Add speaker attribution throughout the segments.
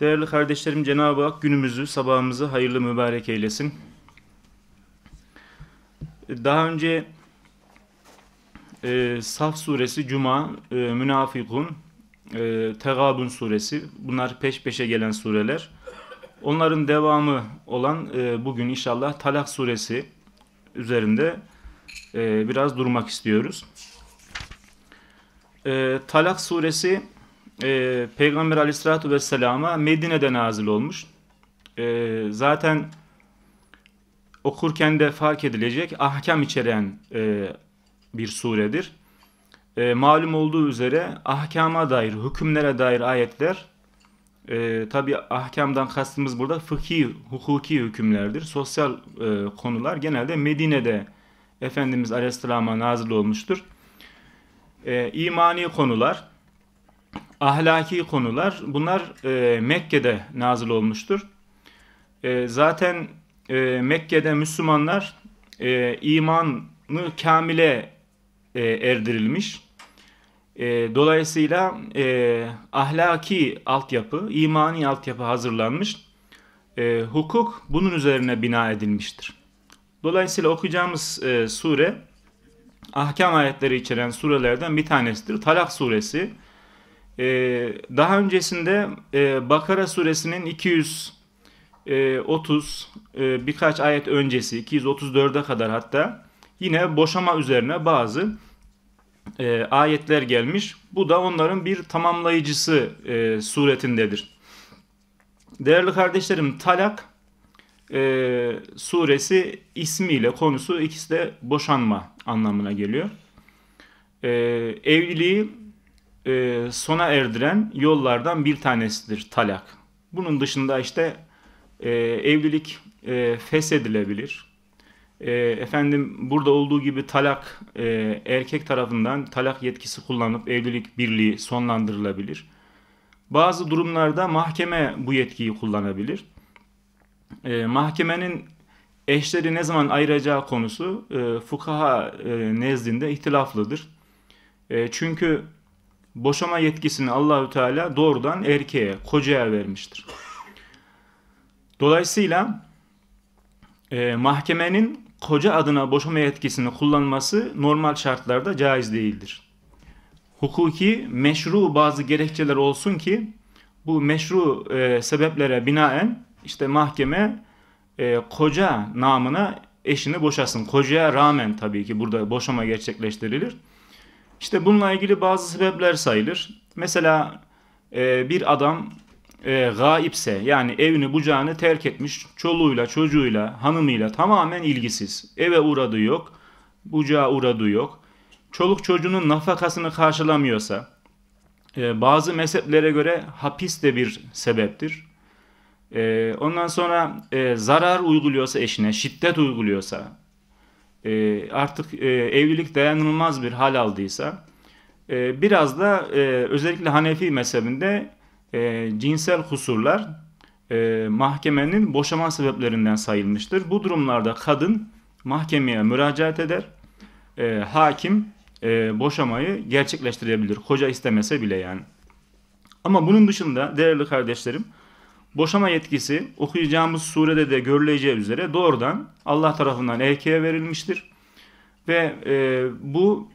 Speaker 1: Değerli kardeşlerim Cenab-ı Hak günümüzü, sabahımızı hayırlı mübarek eylesin. Daha önce e, Saf suresi, Cuma, e, Münafıkun, e, Tegabun suresi bunlar peş peşe gelen sureler. Onların devamı olan e, bugün inşallah Talak suresi üzerinde e, biraz durmak istiyoruz. E, Talak suresi e, Peygamber aleyhissalatü vesselama Medine'de nazil olmuş. E, zaten okurken de fark edilecek ahkam içeren e, bir suredir. E, malum olduğu üzere ahkama dair, hükümlere dair ayetler e, tabi ahkamdan kastımız burada fıkhi, hukuki hükümlerdir. Sosyal e, konular genelde Medine'de Efendimiz Aleyhisselam'a nazil olmuştur. E, imani konular ahlaki konular bunlar e, Mekke'de nazil olmuştur. E, zaten e, Mekke'de Müslümanlar e, imanı kamile e, erdirilmiş. E, dolayısıyla e, ahlaki altyapı, imani altyapı hazırlanmış. E, hukuk bunun üzerine bina edilmiştir. Dolayısıyla okuyacağımız e, sure ahkam ayetleri içeren surelerden bir tanesidir. Talak suresi. Ee, daha öncesinde e, Bakara suresinin 230 e, e, birkaç ayet öncesi 234'e kadar hatta yine boşama üzerine bazı e, ayetler gelmiş. Bu da onların bir tamamlayıcısı e, suretindedir. Değerli kardeşlerim talak e, suresi ismiyle konusu ikisi de boşanma anlamına geliyor. E, evliliği e, sona erdiren yollardan bir tanesidir talak. Bunun dışında işte e, evlilik e, feshedilebilir. E, efendim burada olduğu gibi talak e, erkek tarafından talak yetkisi kullanıp evlilik birliği sonlandırılabilir. Bazı durumlarda mahkeme bu yetkiyi kullanabilir. E, mahkemenin eşleri ne zaman ayıracağı konusu e, fukaha e, nezdinde ihtilaflıdır. E, çünkü boşama yetkisini Allahü Teala doğrudan erkeğe, kocaya vermiştir. Dolayısıyla e, mahkemenin koca adına boşama yetkisini kullanması normal şartlarda caiz değildir. Hukuki meşru bazı gerekçeler olsun ki bu meşru e, sebeplere binaen işte mahkeme e, koca namına eşini boşasın. Kocaya rağmen tabii ki burada boşama gerçekleştirilir. İşte bununla ilgili bazı sebepler sayılır. Mesela e, bir adam e, gaipse yani evini bucağını terk etmiş çoluğuyla çocuğuyla hanımıyla tamamen ilgisiz. Eve uğradığı yok, bucağa uğradığı yok. Çoluk çocuğunun nafakasını karşılamıyorsa e, bazı mezheplere göre hapis de bir sebeptir. E, ondan sonra e, zarar uyguluyorsa eşine, şiddet uyguluyorsa e, artık e, evlilik dayanılmaz bir hal aldıysa e, biraz da e, özellikle Hanefi mezhebinde e, cinsel husurlar e, mahkemenin boşama sebeplerinden sayılmıştır. Bu durumlarda kadın mahkemeye müracaat eder. E, hakim e, boşamayı gerçekleştirebilir. Koca istemese bile yani. Ama bunun dışında değerli kardeşlerim Boşama yetkisi okuyacağımız surede de görüleceği üzere doğrudan Allah tarafından erkeğe verilmiştir. Ve e, bu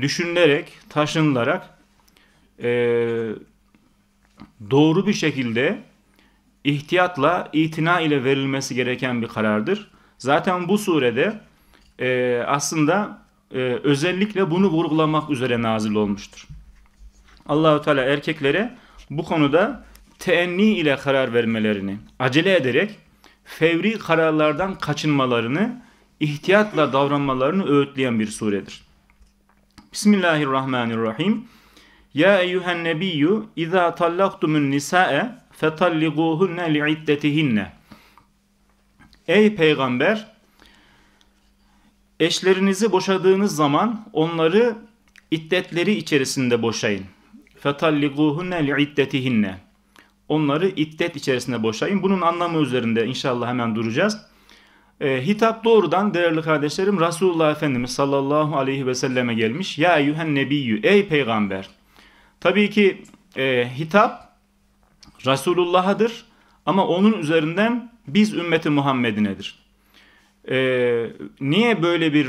Speaker 1: düşünülerek, taşınılarak e, doğru bir şekilde ihtiyatla, itina ile verilmesi gereken bir karardır. Zaten bu surede e, aslında e, özellikle bunu vurgulamak üzere nazil olmuştur. Allahü Teala erkeklere bu konuda teenni ile karar vermelerini, acele ederek fevri kararlardan kaçınmalarını, ihtiyatla davranmalarını öğütleyen bir suredir. Bismillahirrahmanirrahim. Ya eyyühen nebiyyü izâ tallaktumun nisâe fetalliguhunne li'iddetihinne. Ey peygamber! Eşlerinizi boşadığınız zaman onları iddetleri içerisinde boşayın. فَتَلِّقُوهُنَّ لِعِدَّتِهِنَّ onları iddet içerisinde boşayın. Bunun anlamı üzerinde inşallah hemen duracağız. E, hitap doğrudan değerli kardeşlerim Resulullah Efendimiz sallallahu aleyhi ve selleme gelmiş. Ya eyyühen nebiyyü ey peygamber. Tabii ki e, hitap Resulullah'adır ama onun üzerinden biz ümmeti Muhammed'inedir. E, niye böyle bir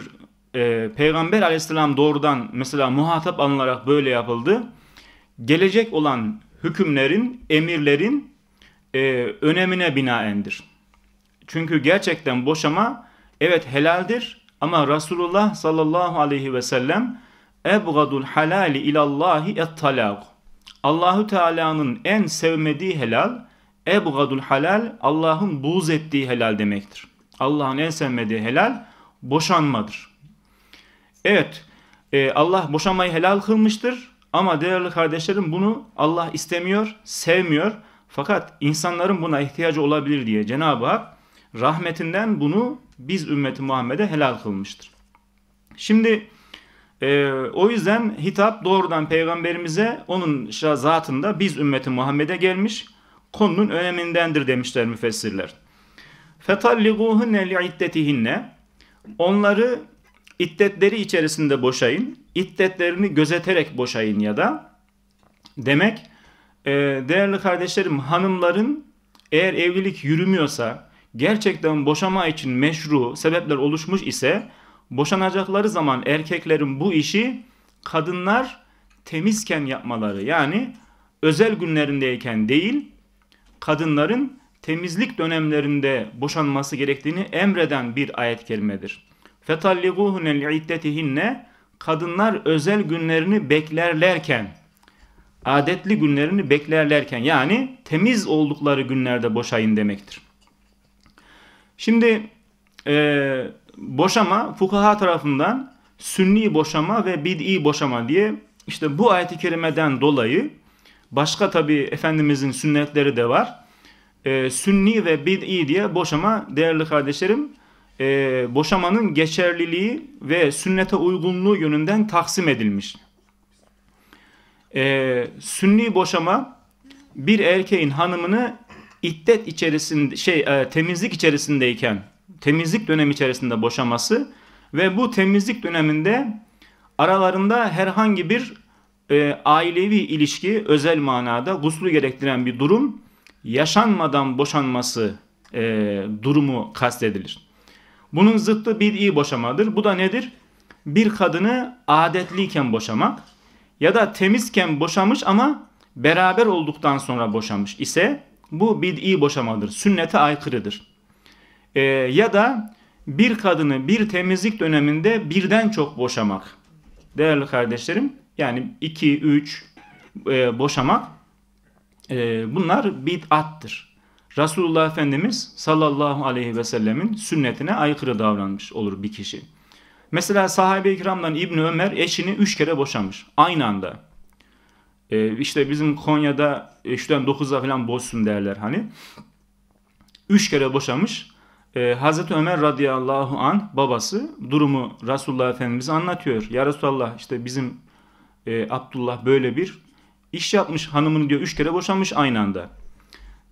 Speaker 1: e, peygamber aleyhisselam doğrudan mesela muhatap alınarak böyle yapıldı? Gelecek olan hükümlerin, emirlerin e, önemine binaendir. Çünkü gerçekten boşama evet helaldir ama Resulullah sallallahu aleyhi ve sellem ebgadul halali ilallahi et talak. Allahu Teala'nın en sevmediği helal, ebgadul halal Allah'ın buğz ettiği helal demektir. Allah'ın en sevmediği helal boşanmadır. Evet, e, Allah boşanmayı helal kılmıştır ama değerli kardeşlerim bunu Allah istemiyor, sevmiyor. Fakat insanların buna ihtiyacı olabilir diye Cenab-ı Hak rahmetinden bunu biz ümmeti Muhammed'e helal kılmıştır. Şimdi e, o yüzden hitap doğrudan peygamberimize onun zatında biz ümmeti Muhammed'e gelmiş konunun önemindendir demişler müfessirler. فَطَلِّقُوهُنَّ لِعِدَّتِهِنَّ Onları İddetleri içerisinde boşayın. İddetlerini gözeterek boşayın ya da. Demek e, değerli kardeşlerim hanımların eğer evlilik yürümüyorsa gerçekten boşama için meşru sebepler oluşmuş ise boşanacakları zaman erkeklerin bu işi kadınlar temizken yapmaları yani özel günlerindeyken değil kadınların temizlik dönemlerinde boşanması gerektiğini emreden bir ayet kelimedir. فَتَلِّقُوهُنَ لِعِدَّتِهِنَّ Kadınlar özel günlerini beklerlerken, adetli günlerini beklerlerken yani temiz oldukları günlerde boşayın demektir. Şimdi e, boşama fukaha tarafından sünni boşama ve bid'i boşama diye işte bu ayet-i kerimeden dolayı başka tabi Efendimizin sünnetleri de var. E, sünni ve bid'i diye boşama değerli kardeşlerim e, boşamanın geçerliliği ve sünnete uygunluğu yönünden taksim edilmiş. E, sünni boşama bir erkeğin hanımını iddet içerisinde şey e, temizlik içerisindeyken temizlik dönemi içerisinde boşaması ve bu temizlik döneminde aralarında herhangi bir e, ailevi ilişki özel manada guslu gerektiren bir durum yaşanmadan boşanması e, durumu kastedilir. Bunun zıttı bid'i boşamadır. Bu da nedir? Bir kadını adetliyken boşamak ya da temizken boşamış ama beraber olduktan sonra boşamış ise bu bid'i boşamadır. Sünnete aykırıdır. Ee, ya da bir kadını bir temizlik döneminde birden çok boşamak. Değerli kardeşlerim yani 2, 3 e, boşamak e, bunlar bid'attır. Resulullah Efendimiz sallallahu aleyhi ve sellemin sünnetine aykırı davranmış olur bir kişi. Mesela sahabe-i kiramdan İbni Ömer eşini üç kere boşamış. Aynı anda. Ee, işte bizim Konya'da 3'ten 9'a falan boşsun derler hani. Üç kere boşamış. Ee, Hazreti Ömer radıyallahu an babası durumu Resulullah Efendimiz anlatıyor. Ya Resulallah işte bizim e, Abdullah böyle bir iş yapmış hanımını diyor üç kere boşanmış aynı anda.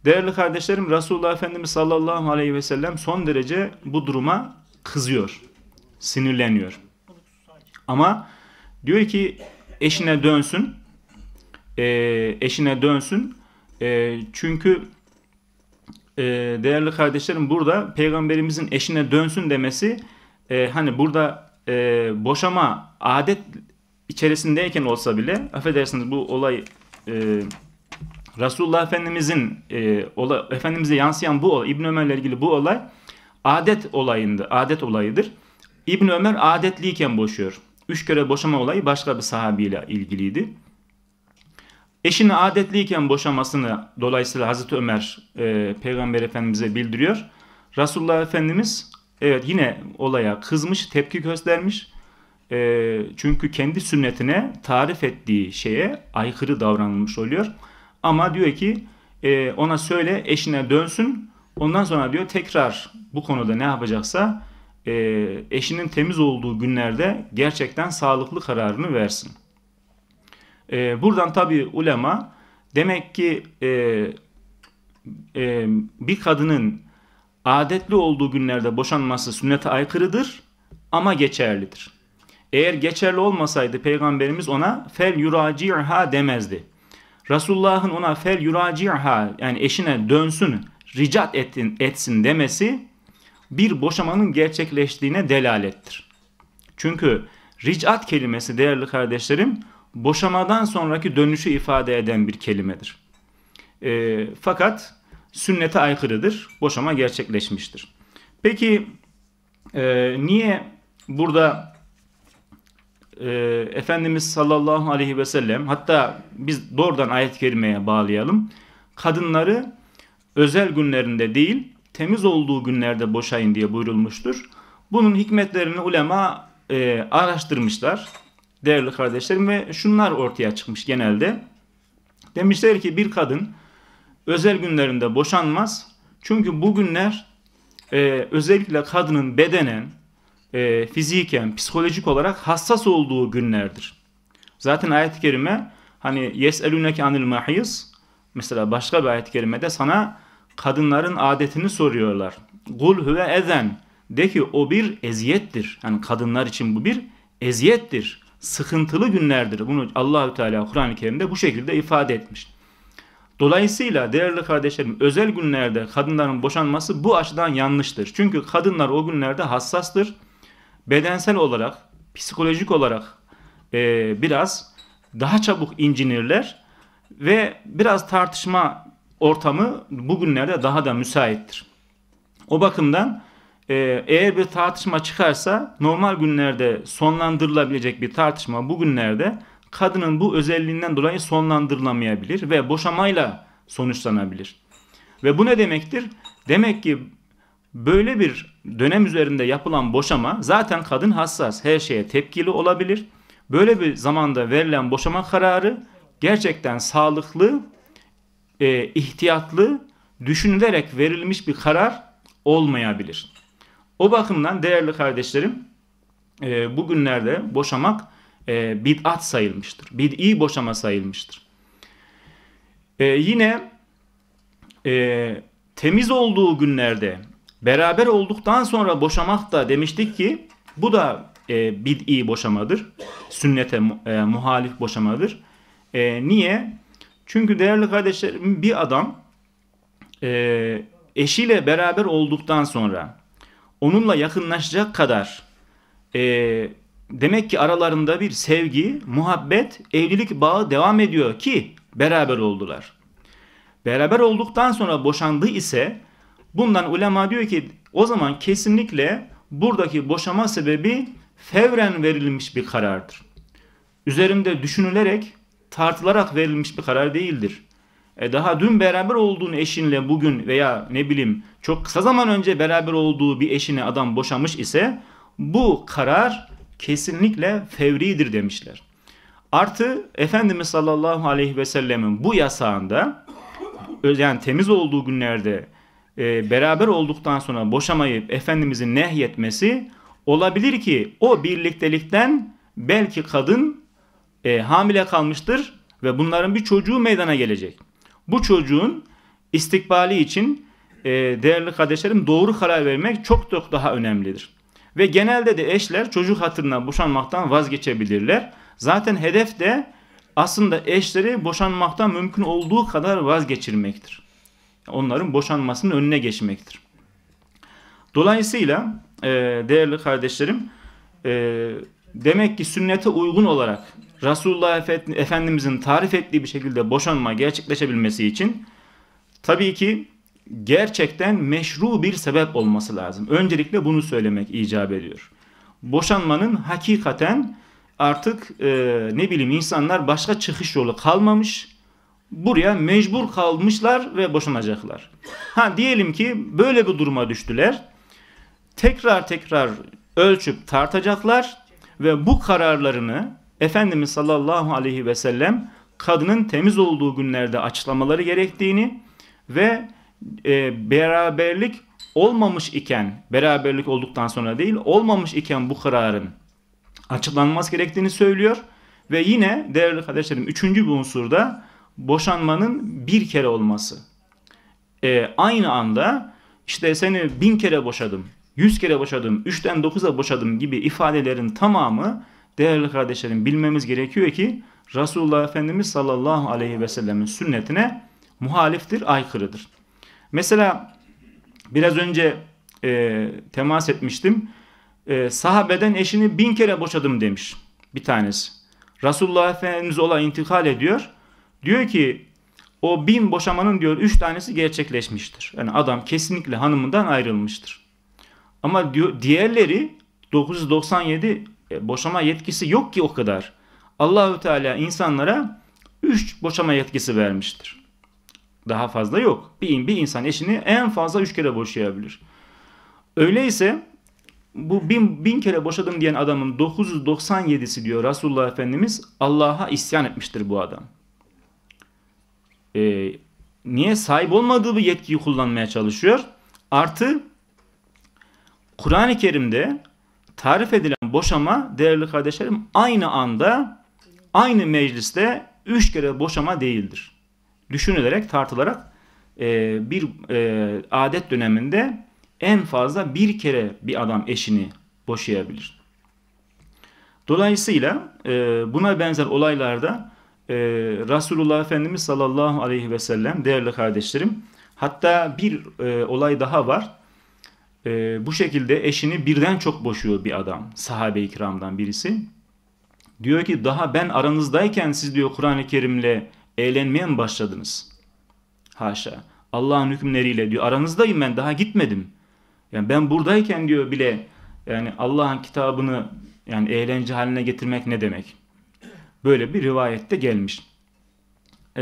Speaker 1: Değerli kardeşlerim Resulullah Efendimiz sallallahu aleyhi ve sellem son derece bu duruma kızıyor. Sinirleniyor. Ama diyor ki eşine dönsün. E, eşine dönsün. E, çünkü e, değerli kardeşlerim burada peygamberimizin eşine dönsün demesi e, hani burada e, boşama adet içerisindeyken olsa bile affedersiniz bu olay e, Resulullah Efendimizin e, ola, Efendimiz'e yansıyan bu olay, İbn Ömer'le ilgili bu olay adet olayındı, adet olayıdır. İbn Ömer adetliyken boşuyor. Üç kere boşama olayı başka bir sahabiyle ilgiliydi. Eşini adetliyken boşamasını dolayısıyla Hazreti Ömer e, Peygamber Efendimiz'e bildiriyor. Resulullah Efendimiz evet yine olaya kızmış, tepki göstermiş. E, çünkü kendi sünnetine tarif ettiği şeye aykırı davranılmış oluyor. Ama diyor ki e, ona söyle eşine dönsün. Ondan sonra diyor tekrar bu konuda ne yapacaksa e, eşinin temiz olduğu günlerde gerçekten sağlıklı kararını versin. E, buradan tabi ulema demek ki e, e, bir kadının adetli olduğu günlerde boşanması sünnete aykırıdır ama geçerlidir. Eğer geçerli olmasaydı peygamberimiz ona fel yuraciha demezdi. Resulullah'ın ona fel yuraciha yani eşine dönsün, ricat ettin, etsin demesi bir boşamanın gerçekleştiğine delalettir. Çünkü ricat kelimesi değerli kardeşlerim boşamadan sonraki dönüşü ifade eden bir kelimedir. E, fakat sünnete aykırıdır. Boşama gerçekleşmiştir. Peki e, niye burada e, Efendimiz sallallahu aleyhi ve sellem hatta biz doğrudan ayet-i kerimeye bağlayalım. Kadınları özel günlerinde değil temiz olduğu günlerde boşayın diye buyurulmuştur. Bunun hikmetlerini ulema e, araştırmışlar değerli kardeşlerim ve şunlar ortaya çıkmış genelde. Demişler ki bir kadın özel günlerinde boşanmaz. Çünkü bu günler e, özellikle kadının bedenen e, fiziken, psikolojik olarak hassas olduğu günlerdir. Zaten ayet-i kerime hani yeselüneke anil mahiz mesela başka bir ayet-i kerimede sana kadınların adetini soruyorlar. Kul huve ezen de ki o bir eziyettir. Yani kadınlar için bu bir eziyettir. Sıkıntılı günlerdir. Bunu Allahü Teala Kur'an-ı Kerim'de bu şekilde ifade etmiş. Dolayısıyla değerli kardeşlerim özel günlerde kadınların boşanması bu açıdan yanlıştır. Çünkü kadınlar o günlerde hassastır bedensel olarak, psikolojik olarak e, biraz daha çabuk incinirler ve biraz tartışma ortamı bugünlerde daha da müsaittir. O bakımdan e, eğer bir tartışma çıkarsa normal günlerde sonlandırılabilecek bir tartışma bugünlerde kadının bu özelliğinden dolayı sonlandırılamayabilir ve boşamayla sonuçlanabilir. Ve bu ne demektir? Demek ki Böyle bir dönem üzerinde yapılan boşama zaten kadın hassas her şeye tepkili olabilir. Böyle bir zamanda verilen boşama kararı gerçekten sağlıklı, e, ihtiyatlı, düşünülerek verilmiş bir karar olmayabilir. O bakımdan değerli kardeşlerim e, bugünlerde boşamak e, bid'at sayılmıştır. Bid'i boşama sayılmıştır. E, yine e, temiz olduğu günlerde Beraber olduktan sonra boşamak da demiştik ki bu da e, bid'i boşamadır. Sünnete e, muhalif boşamadır. E, niye? Çünkü değerli kardeşlerim bir adam e, eşiyle beraber olduktan sonra onunla yakınlaşacak kadar e, demek ki aralarında bir sevgi, muhabbet, evlilik bağı devam ediyor ki beraber oldular. Beraber olduktan sonra boşandı ise Bundan ulema diyor ki o zaman kesinlikle buradaki boşama sebebi fevren verilmiş bir karardır. Üzerinde düşünülerek, tartılarak verilmiş bir karar değildir. E daha dün beraber olduğun eşinle bugün veya ne bileyim çok kısa zaman önce beraber olduğu bir eşine adam boşamış ise bu karar kesinlikle fevridir demişler. Artı Efendimiz sallallahu aleyhi ve sellemin bu yasağında yani temiz olduğu günlerde e, beraber olduktan sonra boşamayı Efendimizin nehyetmesi olabilir ki o birliktelikten belki kadın e, hamile kalmıştır ve bunların bir çocuğu meydana gelecek. Bu çocuğun istikbali için e, değerli kardeşlerim doğru karar vermek çok çok daha önemlidir. Ve genelde de eşler çocuk hatırına boşanmaktan vazgeçebilirler. Zaten hedef de aslında eşleri boşanmaktan mümkün olduğu kadar vazgeçirmektir onların boşanmasının önüne geçmektir. Dolayısıyla e, değerli kardeşlerim e, demek ki sünnete uygun olarak Resulullah Efendimizin tarif ettiği bir şekilde boşanma gerçekleşebilmesi için tabii ki gerçekten meşru bir sebep olması lazım. Öncelikle bunu söylemek icap ediyor. Boşanmanın hakikaten artık e, ne bileyim insanlar başka çıkış yolu kalmamış buraya mecbur kalmışlar ve boşanacaklar. Ha diyelim ki böyle bir duruma düştüler. Tekrar tekrar ölçüp tartacaklar ve bu kararlarını Efendimiz sallallahu aleyhi ve sellem kadının temiz olduğu günlerde açıklamaları gerektiğini ve e, beraberlik olmamış iken, beraberlik olduktan sonra değil, olmamış iken bu kararın açıklanması gerektiğini söylüyor. Ve yine değerli kardeşlerim üçüncü bir unsurda boşanmanın bir kere olması. E, aynı anda işte seni bin kere boşadım, yüz kere boşadım, üçten dokuza boşadım gibi ifadelerin tamamı değerli kardeşlerim bilmemiz gerekiyor ki Resulullah Efendimiz sallallahu aleyhi ve sellemin sünnetine muhaliftir, aykırıdır. Mesela biraz önce e, temas etmiştim. E, sahabeden eşini bin kere boşadım demiş bir tanesi. Resulullah Efendimiz ola intikal ediyor. Diyor ki o bin boşamanın diyor üç tanesi gerçekleşmiştir. Yani adam kesinlikle hanımından ayrılmıştır. Ama diyor diğerleri 997 e, boşama yetkisi yok ki o kadar. Allahü Teala insanlara üç boşama yetkisi vermiştir. Daha fazla yok. Bir, bir insan eşini en fazla üç kere boşayabilir. Öyleyse bu bin, bin kere boşadım diyen adamın 997'si diyor Resulullah Efendimiz Allah'a isyan etmiştir bu adam e, niye sahip olmadığı bir yetkiyi kullanmaya çalışıyor. Artı Kur'an-ı Kerim'de tarif edilen boşama değerli kardeşlerim aynı anda aynı mecliste üç kere boşama değildir. Düşünülerek tartılarak e, bir e, adet döneminde en fazla bir kere bir adam eşini boşayabilir. Dolayısıyla e, buna benzer olaylarda e, ee, Resulullah Efendimiz sallallahu aleyhi ve sellem değerli kardeşlerim hatta bir e, olay daha var. E, bu şekilde eşini birden çok boşuyor bir adam sahabe-i kiramdan birisi. Diyor ki daha ben aranızdayken siz diyor Kur'an-ı Kerim'le eğlenmeye mi başladınız? Haşa. Allah'ın hükümleriyle diyor aranızdayım ben daha gitmedim. Yani ben buradayken diyor bile yani Allah'ın kitabını yani eğlence haline getirmek ne demek? Böyle bir rivayette gelmiş. E,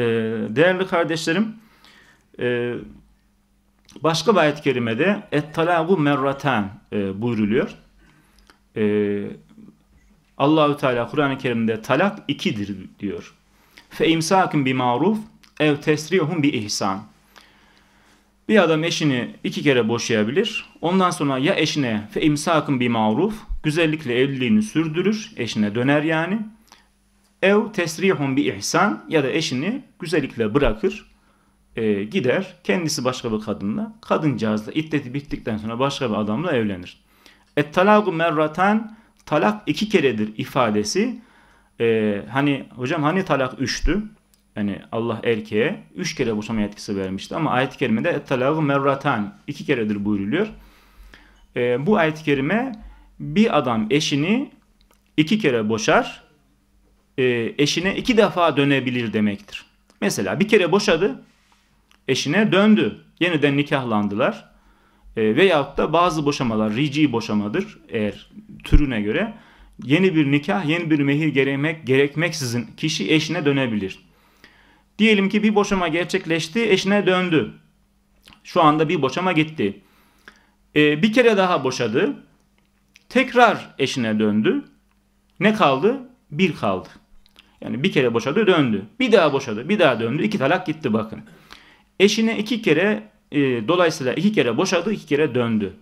Speaker 1: değerli kardeşlerim, e, başka bir ayet-i kerimede ettalagu merraten e, buyruluyor. E, Allahü Teala Kur'an-ı Kerim'de talak ikidir diyor. Fe imsakun bi maruf ev tesrihun bir ihsan. Bir adam eşini iki kere boşayabilir. Ondan sonra ya eşine fe imsakun bi maruf güzellikle evliliğini sürdürür, eşine döner yani ev tesrihun bi ihsan ya da eşini güzellikle bırakır e, gider kendisi başka bir kadınla kadıncağız da iddeti bittikten sonra başka bir adamla evlenir. Et talagu merratan talak iki keredir ifadesi e, hani hocam hani talak üçtü yani Allah erkeğe üç kere boşama yetkisi vermişti ama ayet-i kerimede et talagu merratan iki keredir buyuruluyor. E, bu ayet-i kerime bir adam eşini iki kere boşar e, eşine iki defa dönebilir demektir. Mesela bir kere boşadı, eşine döndü. Yeniden nikahlandılar. E, veyahut da bazı boşamalar, rici boşamadır eğer türüne göre. Yeni bir nikah, yeni bir mehir gerekmek, gerekmeksizin kişi eşine dönebilir. Diyelim ki bir boşama gerçekleşti, eşine döndü. Şu anda bir boşama gitti. E, bir kere daha boşadı. Tekrar eşine döndü. Ne kaldı? Bir kaldı. Yani bir kere boşadı döndü. Bir daha boşadı. Bir daha döndü. iki talak gitti bakın. Eşine iki kere e, dolayısıyla iki kere boşadı iki kere döndü.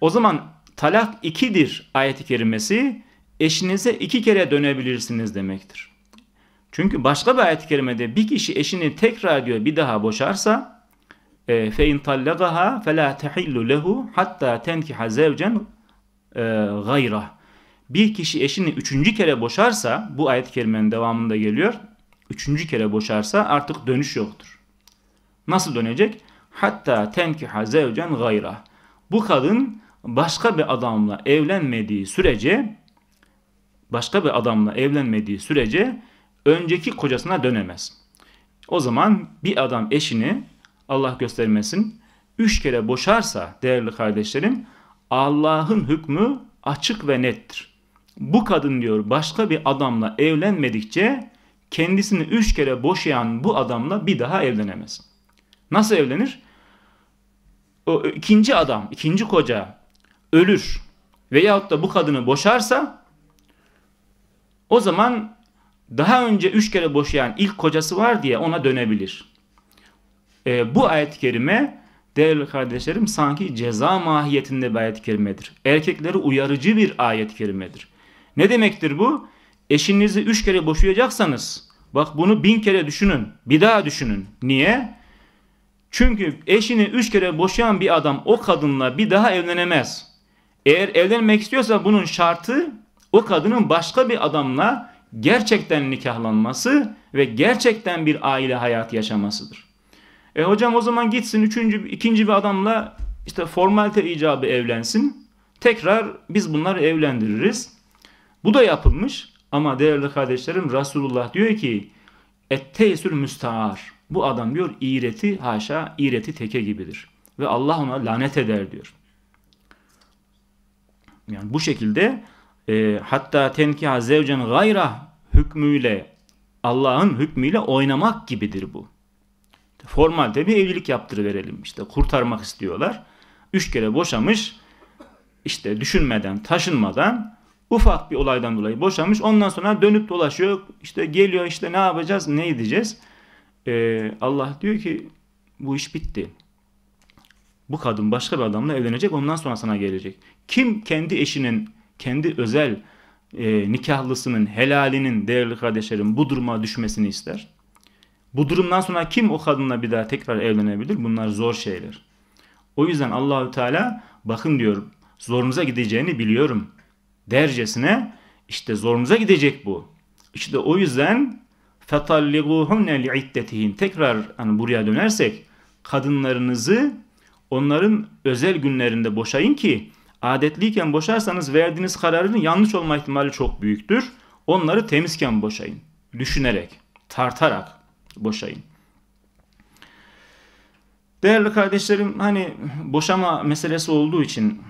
Speaker 1: O zaman talak ikidir ayet-i kerimesi eşinize iki kere dönebilirsiniz demektir. Çünkü başka bir ayet-i kerimede bir kişi eşini tekrar diyor bir daha boşarsa e, fe طَلَّقَهَا فَلَا تَحِلُّ لَهُ حَتَّى تَنْكِحَ زَوْجًا غَيْرَهُ bir kişi eşini üçüncü kere boşarsa bu ayet-i kerimenin devamında geliyor. Üçüncü kere boşarsa artık dönüş yoktur. Nasıl dönecek? Hatta tenkiha zevcen gayra. Bu kadın başka bir adamla evlenmediği sürece başka bir adamla evlenmediği sürece önceki kocasına dönemez. O zaman bir adam eşini Allah göstermesin üç kere boşarsa değerli kardeşlerim Allah'ın hükmü açık ve nettir bu kadın diyor başka bir adamla evlenmedikçe kendisini üç kere boşayan bu adamla bir daha evlenemez. Nasıl evlenir? O ikinci adam, ikinci koca ölür veyahut da bu kadını boşarsa o zaman daha önce üç kere boşayan ilk kocası var diye ona dönebilir. E, bu ayet-i kerime değerli kardeşlerim sanki ceza mahiyetinde bir ayet-i kerimedir. Erkekleri uyarıcı bir ayet-i kerimedir. Ne demektir bu? Eşinizi üç kere boşayacaksanız bak bunu bin kere düşünün. Bir daha düşünün. Niye? Çünkü eşini üç kere boşayan bir adam o kadınla bir daha evlenemez. Eğer evlenmek istiyorsa bunun şartı o kadının başka bir adamla gerçekten nikahlanması ve gerçekten bir aile hayatı yaşamasıdır. E hocam o zaman gitsin üçüncü, ikinci bir adamla işte formalite icabı evlensin. Tekrar biz bunları evlendiririz. Bu da yapılmış ama değerli kardeşlerim Resulullah diyor ki etteysül müstaar. Bu adam diyor iğreti haşa iğreti teke gibidir. Ve Allah ona lanet eder diyor. Yani bu şekilde e, hatta tenkiha zevcen gayra hükmüyle Allah'ın hükmüyle oynamak gibidir bu. Formalde bir evlilik yaptırıverelim işte kurtarmak istiyorlar. Üç kere boşamış işte düşünmeden taşınmadan ufak bir olaydan dolayı boşanmış. Ondan sonra dönüp dolaşıyor. İşte geliyor işte ne yapacağız ne edeceğiz. Ee, Allah diyor ki bu iş bitti. Bu kadın başka bir adamla evlenecek ondan sonra sana gelecek. Kim kendi eşinin kendi özel e, nikahlısının helalinin değerli kardeşlerim bu duruma düşmesini ister? Bu durumdan sonra kim o kadınla bir daha tekrar evlenebilir? Bunlar zor şeyler. O yüzden Allahü Teala bakın diyor zorunuza gideceğini biliyorum dercesine işte zorunuza gidecek bu. İşte o yüzden فَطَلِّغُهُنَّ لِعِدَّتِهِمْ Tekrar hani buraya dönersek kadınlarınızı onların özel günlerinde boşayın ki adetliyken boşarsanız verdiğiniz kararın yanlış olma ihtimali çok büyüktür. Onları temizken boşayın. Düşünerek, tartarak boşayın. Değerli kardeşlerim hani boşama meselesi olduğu için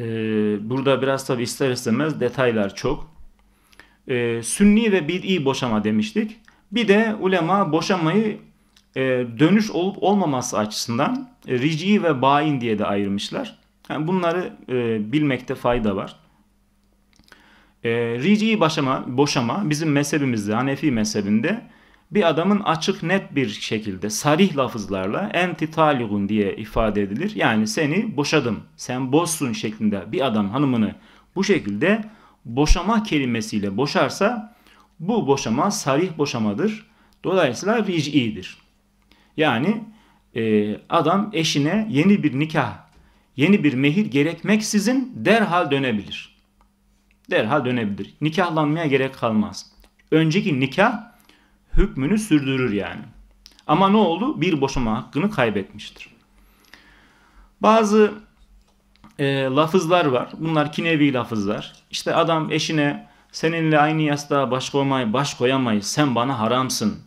Speaker 1: ee, burada biraz tabi ister istemez detaylar çok. E, sünni ve bid'i boşama demiştik. Bir de ulema boşamayı e, dönüş olup olmaması açısından e, rici ve bain diye de ayırmışlar. Yani bunları e, bilmekte fayda var. E, rici boşama, boşama bizim mezhebimizde, Hanefi mezhebinde bir adamın açık net bir şekilde sarih lafızlarla enti diye ifade edilir. Yani seni boşadım, sen bozsun şeklinde bir adam hanımını bu şekilde boşama kelimesiyle boşarsa bu boşama sarih boşamadır. Dolayısıyla ric'idir. Yani e, adam eşine yeni bir nikah, yeni bir mehir gerekmeksizin derhal dönebilir. Derhal dönebilir. Nikahlanmaya gerek kalmaz. Önceki nikah hükmünü sürdürür yani. Ama ne oldu? Bir boşama hakkını kaybetmiştir. Bazı e, lafızlar var. Bunlar kinevi lafızlar. İşte adam eşine seninle aynı yastığa baş koymayı, baş koyamayız. Sen bana haramsın.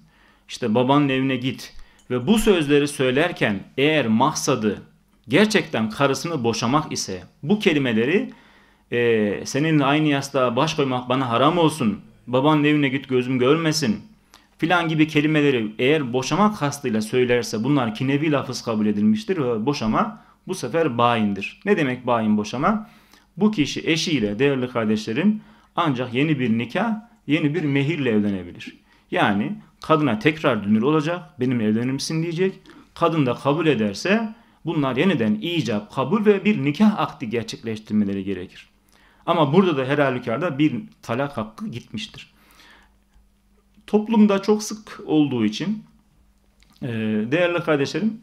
Speaker 1: İşte babanın evine git. Ve bu sözleri söylerken eğer maksadı gerçekten karısını boşamak ise bu kelimeleri e, seninle aynı yastığa baş koymak bana haram olsun. Babanın evine git gözüm görmesin filan gibi kelimeleri eğer boşama kastıyla söylerse bunlar kinevi lafız kabul edilmiştir ve boşama bu sefer bayindir. Ne demek bayin boşama? Bu kişi eşiyle değerli kardeşlerim ancak yeni bir nikah, yeni bir mehirle evlenebilir. Yani kadına tekrar dünür olacak, benim evlenir misin diyecek. Kadın da kabul ederse bunlar yeniden icap, kabul ve bir nikah akdi gerçekleştirmeleri gerekir. Ama burada da her halükarda bir talak hakkı gitmiştir toplumda çok sık olduğu için e, değerli kardeşlerim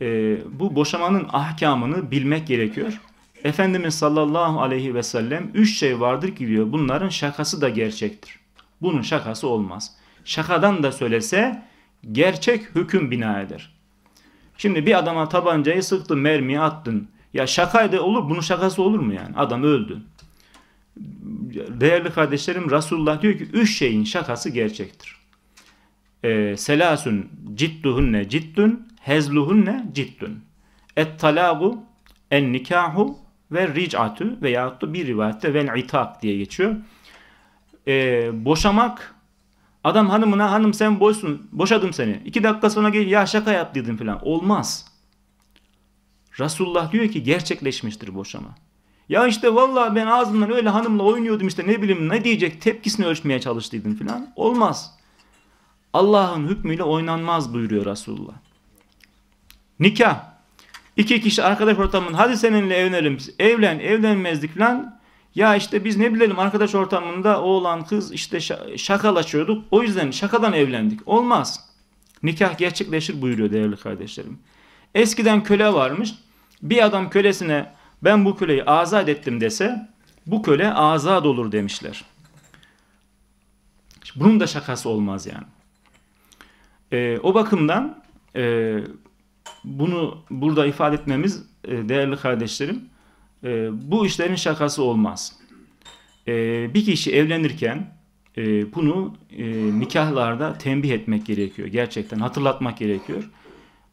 Speaker 1: e, bu boşamanın ahkamını bilmek gerekiyor. Efendimiz sallallahu aleyhi ve sellem üç şey vardır ki diyor bunların şakası da gerçektir. Bunun şakası olmaz. Şakadan da söylese gerçek hüküm bina eder. Şimdi bir adama tabancayı sıktın mermiyi attın. Ya şakaydı olur bunun şakası olur mu yani? Adam öldü değerli kardeşlerim Resulullah diyor ki üç şeyin şakası gerçektir. E, selasun cidduhunne ciddun, hezluhunne ciddun. Et talagu, en nikahu ve ric'atu veyahut da bir rivayette vel itak diye geçiyor. E, boşamak, adam hanımına hanım sen boşsun, boşadım seni. İki dakika sonra gel ya şaka yap dedim falan. Olmaz. Resulullah diyor ki gerçekleşmiştir boşama. Ya işte valla ben ağzımdan öyle hanımla oynuyordum işte ne bileyim ne diyecek tepkisini ölçmeye çalıştıydım filan. Olmaz. Allah'ın hükmüyle oynanmaz buyuruyor Resulullah. Nikah. İki kişi arkadaş ortamında hadi seninle evlenelim. Evlen, evlenmezdik falan Ya işte biz ne bilelim arkadaş ortamında oğlan kız işte şakalaşıyorduk. O yüzden şakadan evlendik. Olmaz. Nikah gerçekleşir buyuruyor değerli kardeşlerim. Eskiden köle varmış. Bir adam kölesine ben bu köleyi azat ettim dese bu köle azat olur demişler. Bunun da şakası olmaz yani. E, o bakımdan e, bunu burada ifade etmemiz e, değerli kardeşlerim e, bu işlerin şakası olmaz. E, bir kişi evlenirken e, bunu e, nikahlarda tembih etmek gerekiyor. Gerçekten hatırlatmak gerekiyor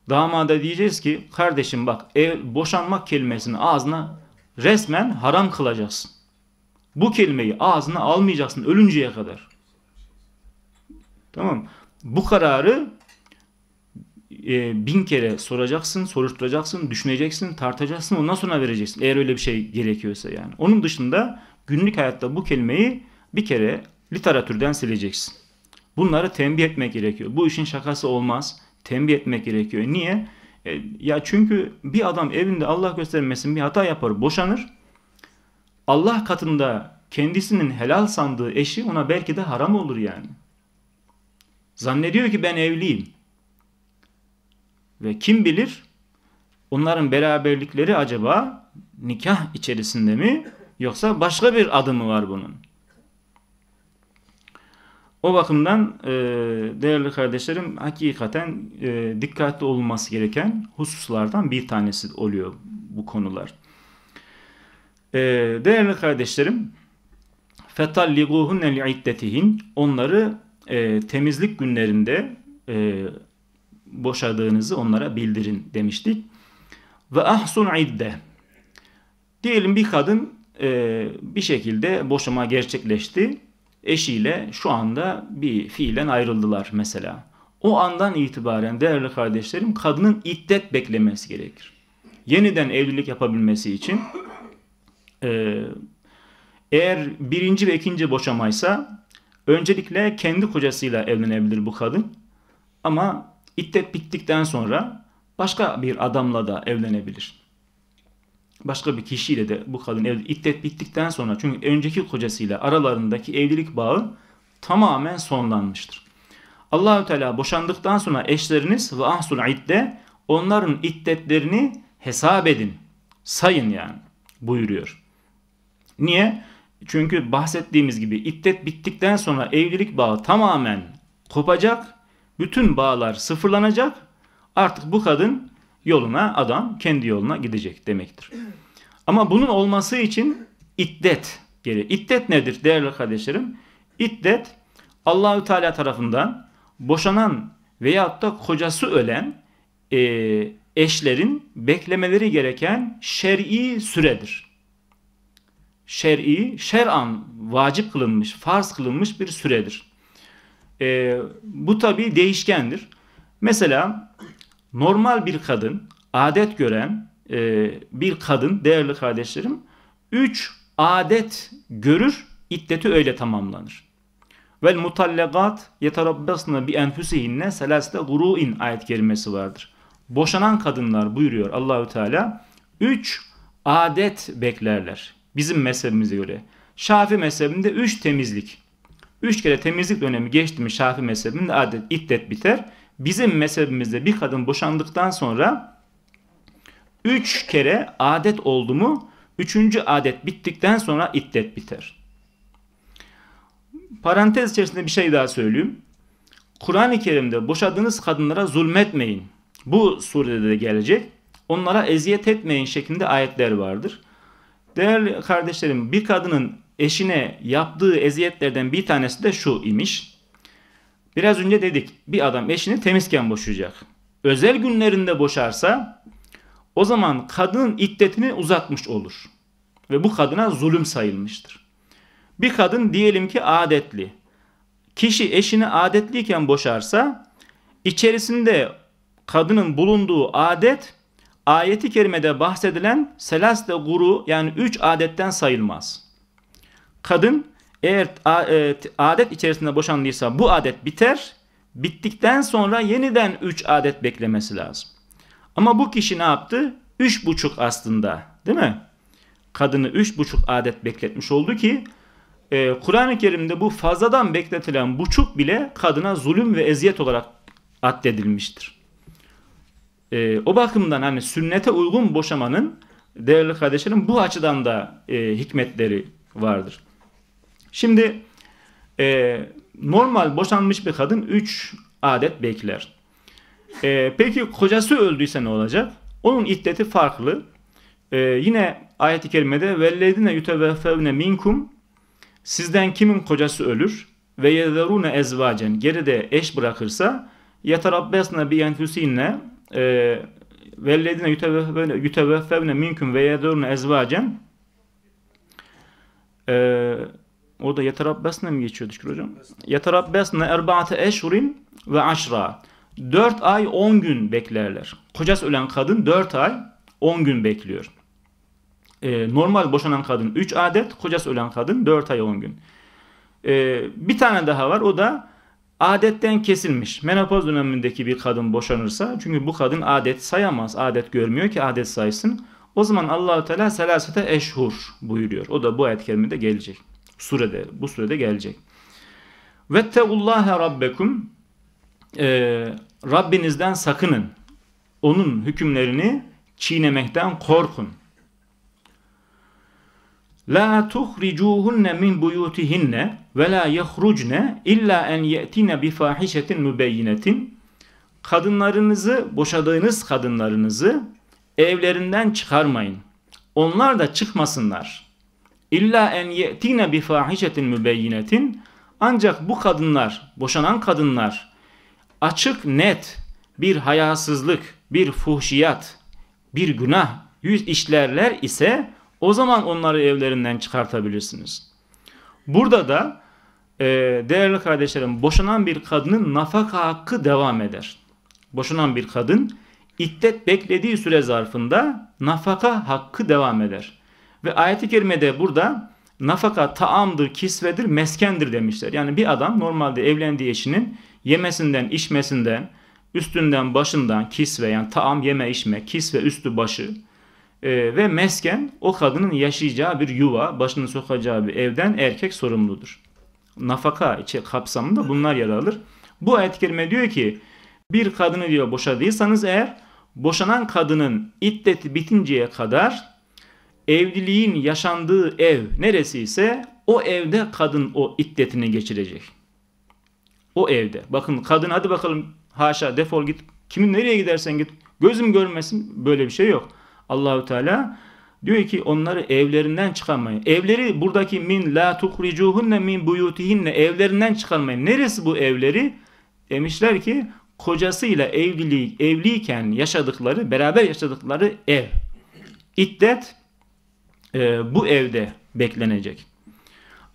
Speaker 1: damada diyeceğiz ki kardeşim bak ev, boşanmak kelimesini ağzına resmen haram kılacağız. Bu kelimeyi ağzına almayacaksın ölünceye kadar. Tamam Bu kararı e, bin kere soracaksın, soruşturacaksın, düşüneceksin, tartacaksın ondan sonra vereceksin. Eğer öyle bir şey gerekiyorsa yani. Onun dışında günlük hayatta bu kelimeyi bir kere literatürden sileceksin. Bunları tembih etmek gerekiyor. Bu işin şakası olmaz tembih etmek gerekiyor. Niye? E, ya çünkü bir adam evinde Allah göstermesin bir hata yapar, boşanır. Allah katında kendisinin helal sandığı eşi ona belki de haram olur yani. Zannediyor ki ben evliyim. Ve kim bilir onların beraberlikleri acaba nikah içerisinde mi yoksa başka bir adı mı var bunun? O bakımdan e, değerli kardeşlerim hakikaten e, dikkatli olunması gereken hususlardan bir tanesi oluyor bu konular. E, değerli kardeşlerim فَتَلِّقُوهُنَّ لِعِدَّتِهِنْ Onları e, temizlik günlerinde e, boşadığınızı onlara bildirin demiştik. Ve ahsun idde. Diyelim bir kadın e, bir şekilde boşama gerçekleşti eşiyle şu anda bir fiilen ayrıldılar mesela. O andan itibaren değerli kardeşlerim kadının iddet beklemesi gerekir. Yeniden evlilik yapabilmesi için e, eğer birinci ve ikinci boşamaysa öncelikle kendi kocasıyla evlenebilir bu kadın. Ama iddet bittikten sonra başka bir adamla da evlenebilir başka bir kişiyle de bu kadın evli, iddet bittikten sonra çünkü önceki kocasıyla aralarındaki evlilik bağı tamamen sonlanmıştır. Allahü Teala boşandıktan sonra eşleriniz ve ahsul idde onların iddetlerini hesap edin. Sayın yani buyuruyor. Niye? Çünkü bahsettiğimiz gibi iddet bittikten sonra evlilik bağı tamamen kopacak. Bütün bağlar sıfırlanacak. Artık bu kadın yoluna adam kendi yoluna gidecek demektir. Ama bunun olması için iddet gerekiyor. İddet nedir değerli kardeşlerim? İddet Allahü Teala tarafından boşanan veyahut da kocası ölen e, eşlerin beklemeleri gereken şer'i süredir. Şer'i, şer'an vacip kılınmış, farz kılınmış bir süredir. E, bu tabi değişkendir. Mesela normal bir kadın, adet gören e, bir kadın değerli kardeşlerim 3 adet görür iddeti öyle tamamlanır. Vel mutallagat yeterabbasna bi enfusihinne selasle guru'in ayet kelimesi vardır. Boşanan kadınlar buyuruyor Allahü Teala 3 adet beklerler. Bizim mezhebimize göre. Şafi mezhebinde 3 temizlik. 3 kere temizlik dönemi geçti mi Şafi mezhebinde adet iddet biter. Bizim mezhebimizde bir kadın boşandıktan sonra üç kere adet oldu mu üçüncü adet bittikten sonra iddet biter. Parantez içerisinde bir şey daha söyleyeyim. Kur'an-ı Kerim'de boşadığınız kadınlara zulmetmeyin. Bu surede de gelecek. Onlara eziyet etmeyin şeklinde ayetler vardır. Değerli kardeşlerim bir kadının eşine yaptığı eziyetlerden bir tanesi de şu imiş. Biraz önce dedik bir adam eşini temizken boşayacak. Özel günlerinde boşarsa o zaman kadının iddetini uzatmış olur. Ve bu kadına zulüm sayılmıştır. Bir kadın diyelim ki adetli. Kişi eşini adetliyken boşarsa içerisinde kadının bulunduğu adet ayeti kerimede bahsedilen selas de guru yani üç adetten sayılmaz. Kadın eğer e, adet içerisinde boşandıysa bu adet biter. Bittikten sonra yeniden 3 adet beklemesi lazım. Ama bu kişi ne yaptı? 3,5 aslında değil mi? Kadını 3,5 adet bekletmiş oldu ki e, Kur'an-ı Kerim'de bu fazladan bekletilen buçuk bile kadına zulüm ve eziyet olarak addedilmiştir. E, o bakımdan hani sünnete uygun boşamanın değerli kardeşlerim bu açıdan da e, hikmetleri vardır. Şimdi e, normal boşanmış bir kadın 3 adet bekler. E, peki kocası öldüyse ne olacak? Onun iddeti farklı. E, yine ayet-i kerimede velledine yuteveffevne minkum sizden kimin kocası ölür ve yezerune ezvacen geride eş bırakırsa yeterabbesne bi enfusinne velledine yuteveffevne minkum ve yezerune ezvacen e, Orada yeterabbesne mi geçiyor Dikir hocam? Yeterabbesne erbaate eşhurin ve aşra. 4 ay 10 gün beklerler. Kocası ölen kadın 4 ay 10 gün bekliyor. Ee, normal boşanan kadın 3 adet, kocası ölen kadın 4 ay 10 gün. Ee, bir tane daha var o da adetten kesilmiş. Menopoz dönemindeki bir kadın boşanırsa çünkü bu kadın adet sayamaz, adet görmüyor ki adet saysın. O zaman Allahu Teala selasete eşhur buyuruyor. O da bu ayet kerimede gelecek sürede bu sürede gelecek. Ve Vettevullâhe rabbekum e, Rabbinizden sakının. Onun hükümlerini çiğnemekten korkun. La tuhricuhunne min buyutihinne ve la yahrucne illa en ye'tine bi fahişetin mübeyyinetin. Kadınlarınızı, boşadığınız kadınlarınızı evlerinden çıkarmayın. Onlar da çıkmasınlar. İlla en ye'tine bi fahişetin mübeyyinetin ancak bu kadınlar, boşanan kadınlar açık net bir hayasızlık, bir fuhşiyat, bir günah yüz işlerler ise o zaman onları evlerinden çıkartabilirsiniz. Burada da e, değerli kardeşlerim boşanan bir kadının nafaka hakkı devam eder. Boşanan bir kadın iddet beklediği süre zarfında nafaka hakkı devam eder. Ve ayet-i kerimede burada nafaka taamdır, kisvedir, meskendir demişler. Yani bir adam normalde evlendiği eşinin yemesinden, içmesinden, üstünden, başından kisve yani taam, yeme, içme, kisve, üstü, başı e, ve mesken o kadının yaşayacağı bir yuva, başını sokacağı bir evden erkek sorumludur. Nafaka içi kapsamında bunlar yer alır. Bu ayet-i kerime diyor ki bir kadını diyor boşadıysanız eğer boşanan kadının iddeti bitinceye kadar evliliğin yaşandığı ev neresi ise o evde kadın o iddetini geçirecek. O evde. Bakın kadın hadi bakalım haşa defol git. Kimin nereye gidersen git. Gözüm görmesin böyle bir şey yok. Allahü Teala diyor ki onları evlerinden çıkarmayın. Evleri buradaki min la tukricuhunne min buyutihinne evlerinden çıkarmayın. Neresi bu evleri? Demişler ki kocasıyla evliliği, evliyken yaşadıkları, beraber yaşadıkları ev. İddet e, bu evde beklenecek.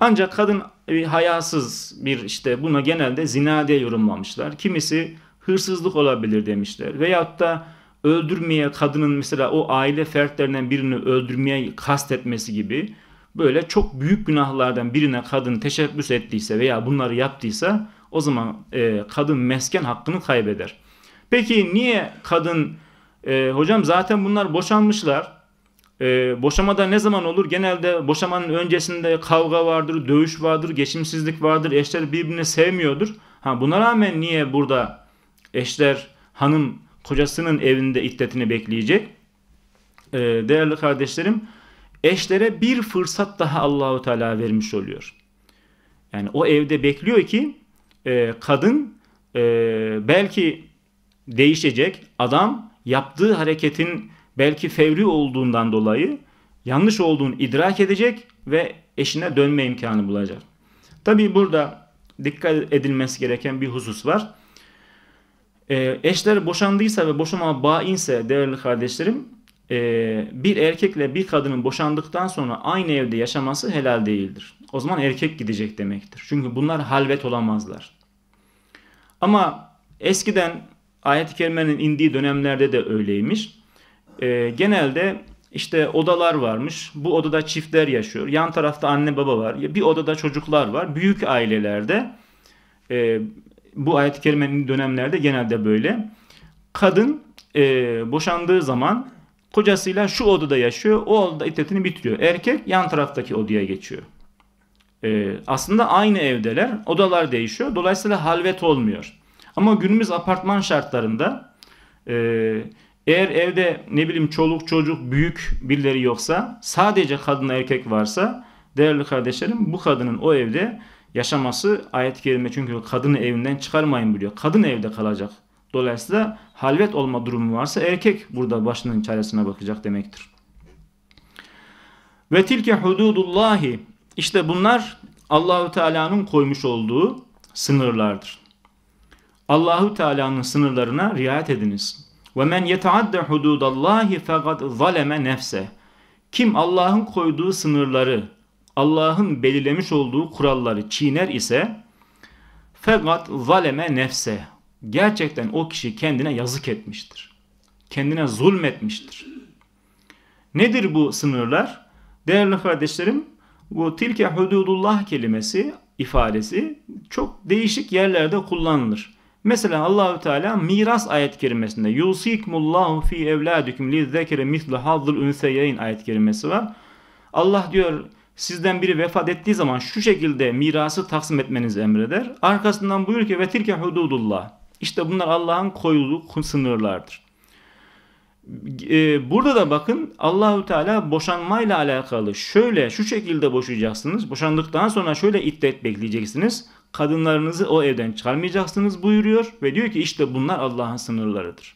Speaker 1: Ancak kadın e, hayasız bir işte buna genelde zina diye yorumlamışlar. Kimisi hırsızlık olabilir demişler. Veyahut da öldürmeye kadının mesela o aile fertlerinden birini öldürmeye kastetmesi gibi böyle çok büyük günahlardan birine kadın teşebbüs ettiyse veya bunları yaptıysa o zaman e, kadın mesken hakkını kaybeder. Peki niye kadın e, hocam zaten bunlar boşanmışlar e, boşamada ne zaman olur? Genelde boşamanın öncesinde kavga vardır, dövüş vardır, geçimsizlik vardır. Eşler birbirini sevmiyordur. Ha buna rağmen niye burada eşler hanım kocasının evinde iddetini bekleyecek? E, değerli kardeşlerim, eşlere bir fırsat daha Allahu Teala vermiş oluyor. Yani o evde bekliyor ki e, kadın e, belki değişecek, adam yaptığı hareketin belki fevri olduğundan dolayı yanlış olduğunu idrak edecek ve eşine dönme imkanı bulacak. Tabi burada dikkat edilmesi gereken bir husus var. E, eşler boşandıysa ve boşama bainse değerli kardeşlerim e, bir erkekle bir kadının boşandıktan sonra aynı evde yaşaması helal değildir. O zaman erkek gidecek demektir. Çünkü bunlar halvet olamazlar. Ama eskiden ayet-i kerimenin indiği dönemlerde de öyleymiş e, genelde işte odalar varmış. Bu odada çiftler yaşıyor. Yan tarafta anne baba var. Bir odada çocuklar var. Büyük ailelerde e, bu ayet-i kerimenin dönemlerde genelde böyle. Kadın e, boşandığı zaman kocasıyla şu odada yaşıyor. O odada iddetini bitiriyor. Erkek yan taraftaki odaya geçiyor. E, aslında aynı evdeler. Odalar değişiyor. Dolayısıyla halvet olmuyor. Ama günümüz apartman şartlarında eee eğer evde ne bileyim çoluk çocuk büyük birileri yoksa sadece kadın erkek varsa değerli kardeşlerim bu kadının o evde yaşaması ayet-i kerime çünkü kadını evinden çıkarmayın biliyor. Kadın evde kalacak. Dolayısıyla halvet olma durumu varsa erkek burada başının çaresine bakacak demektir. Ve tilke hududullahi işte bunlar Allahü Teala'nın koymuş olduğu sınırlardır. Allahü Teala'nın sınırlarına riayet ediniz. Ve men yetaadde hududallahi fekad zaleme nefse. Kim Allah'ın koyduğu sınırları, Allah'ın belirlemiş olduğu kuralları çiğner ise fekad zaleme nefse. Gerçekten o kişi kendine yazık etmiştir. Kendine zulmetmiştir. Nedir bu sınırlar? Değerli kardeşlerim, bu tilke hududullah kelimesi, ifadesi çok değişik yerlerde kullanılır. Mesela Allahü Teala miras ayet kerimesinde yusikumullahu fi evladikum lizzekeri mislu hazzul unseyeyn ayet kerimesi var. Allah diyor sizden biri vefat ettiği zaman şu şekilde mirası taksim etmenizi emreder. Arkasından buyur ki ve tilke hududullah. İşte bunlar Allah'ın koyduğu sınırlardır. E, burada da bakın Allahü Teala boşanmayla alakalı şöyle şu şekilde boşayacaksınız. Boşandıktan sonra şöyle iddet bekleyeceksiniz kadınlarınızı o evden çıkarmayacaksınız buyuruyor ve diyor ki işte bunlar Allah'ın sınırlarıdır.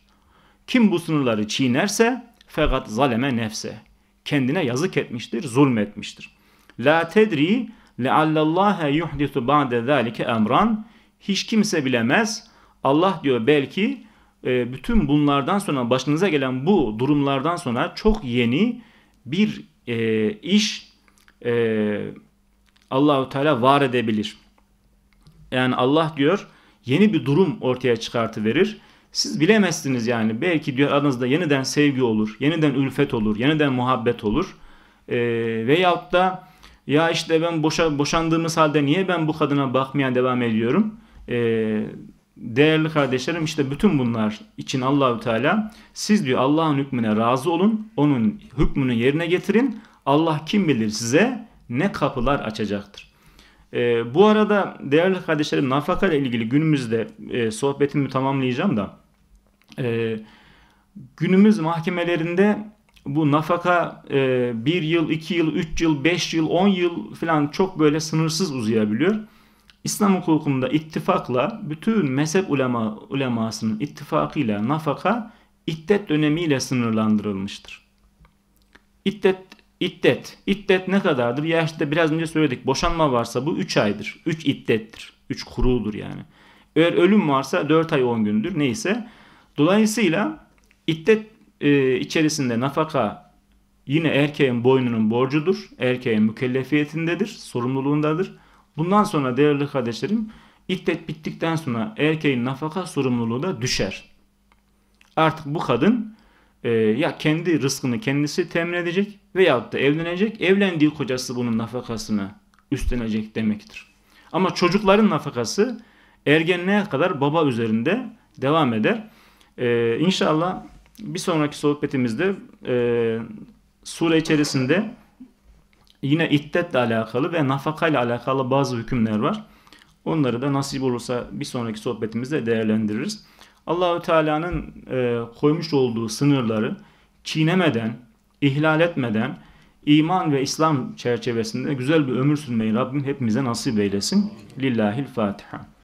Speaker 1: Kim bu sınırları çiğnerse fakat zaleme nefse kendine yazık etmiştir, zulmetmiştir. La tedri leallallâhe yuhdisu ba'de zâlike emran hiç kimse bilemez. Allah diyor belki e, bütün bunlardan sonra başınıza gelen bu durumlardan sonra çok yeni bir e, iş e, Allahu Teala var edebilir yani Allah diyor yeni bir durum ortaya çıkartı verir. Siz bilemezsiniz yani. Belki diyor aranızda yeniden sevgi olur, yeniden ülfet olur, yeniden muhabbet olur. E, veyahut da ya işte ben boşa, boşandığımız halde niye ben bu kadına bakmaya devam ediyorum? E, değerli kardeşlerim işte bütün bunlar için Allahü Teala siz diyor Allah'ın hükmüne razı olun, onun hükmünü yerine getirin. Allah kim bilir size ne kapılar açacaktır. E, bu arada değerli kardeşlerim nafaka ile ilgili günümüzde e, sohbetimi tamamlayacağım da e, günümüz mahkemelerinde bu nafaka e, 1 yıl, 2 yıl, 3 yıl, 5 yıl, 10 yıl falan çok böyle sınırsız uzayabiliyor. İslam hukukunda ittifakla bütün mezhep ulema, ulemasının ittifakıyla nafaka iddet dönemiyle sınırlandırılmıştır. İddet İddet. İddet ne kadardır? Ya işte biraz önce söyledik. Boşanma varsa bu 3 aydır. 3 iddettir. 3 kuruğudur yani. Eğer ölüm varsa 4 ay 10 gündür. Neyse. Dolayısıyla iddet e, içerisinde nafaka yine erkeğin boynunun borcudur. Erkeğin mükellefiyetindedir. Sorumluluğundadır. Bundan sonra değerli kardeşlerim iddet bittikten sonra erkeğin nafaka sorumluluğu da düşer. Artık bu kadın e, ya kendi rızkını kendisi temin edecek veyahut da evlenecek. Evlendiği kocası bunun nafakasını üstlenecek demektir. Ama çocukların nafakası ergenliğe kadar baba üzerinde devam eder. E, inşallah bir sonraki sohbetimizde e, sure içerisinde yine iddetle alakalı ve nafakayla alakalı bazı hükümler var. Onları da nasip olursa bir sonraki sohbetimizde değerlendiririz. Allahü Teala'nın e, koymuş olduğu sınırları çiğnemeden, ihlal etmeden iman ve İslam çerçevesinde güzel bir ömür sürmeyi Rabbim hepimize nasip eylesin. Lillahil Fatiha.